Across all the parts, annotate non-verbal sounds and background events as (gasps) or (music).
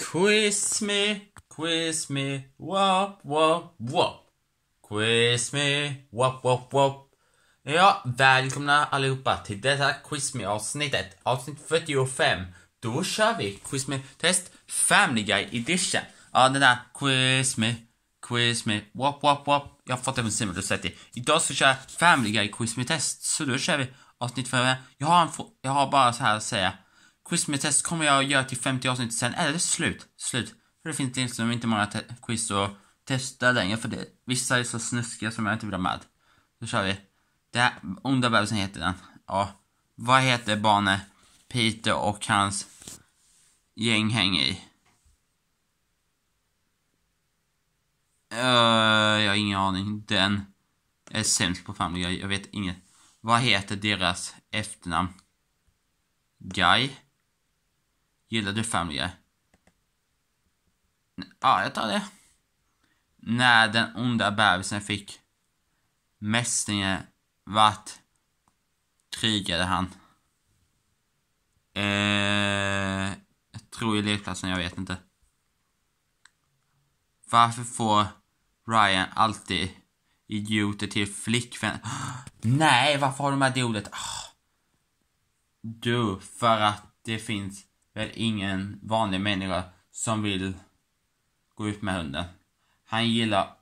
Quiz me, quiz me, wop, wop, wop. Quiz me, wop, wop, wop. Ja, välkomna allihopa till detta Quiz me avsnittet, avsnitt 45. Då kör vi Quiz me test Family Guy edition. Ja, den där Quiz me, quiz me, wop, wop, wop. Jag har fått det från Simon Rossetti. Idag ska vi köra Family Guy Quiz me test, så då kör vi avsnitt 45. Jag har, en, jag har bara så här att säga. Quiz med test kommer jag göra till 50 avsnitt sen, eller slut. Slut. För det finns liksom inte många quiz att testa längre, för det, vissa är så snuskiga som jag inte vill ha med. Då kör vi. Det här, Onda bebisen heter den. Ja. Vad heter barnet Peter och hans gäng hänger i? Uh, jag har ingen aning. Den är sämst på familj. jag vet inget. Vad heter deras efternamn? Guy? Gillar du familjer? Ja, jag tar det. När den onda bebisen fick mässlingen vart krigade han. Eh, jag tror i lekplatsen, jag vet inte. Varför får Ryan alltid idioter till flickvän? (gasps) Nej, varför har de här det ordet? Ah. Du, för att det finns är ingen vanlig människa som vill gå ut med hunden. Han gillar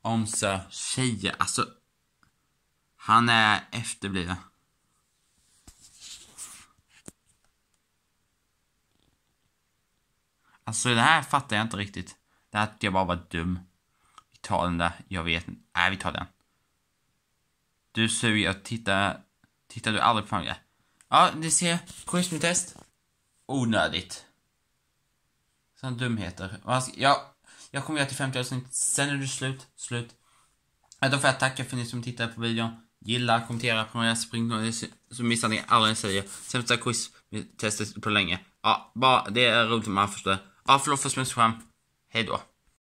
omsa tjejer. Alltså, han är efterbliven. Alltså det här fattar jag inte riktigt. Det här att jag bara var dum. Vi tar den där, jag vet inte. Nej, vi tar den. Du suger, tittar, tittar du aldrig på mig? Ja, ni ser. Kryssningstest. Onödigt. Sådana dumheter. Ja, jag kommer göra till 50 avsnitt, sen är det slut. Slut. Ja, då får jag tacka för ni som tittar på videon. Gilla, kommentera, prenumerera, spring eh, så missar ni aldrig jag säger. Sämsta quiz på länge. Ja, bara det är roligt om man förstår. Ja, förlåt för smutsigt skämt. Hejdå.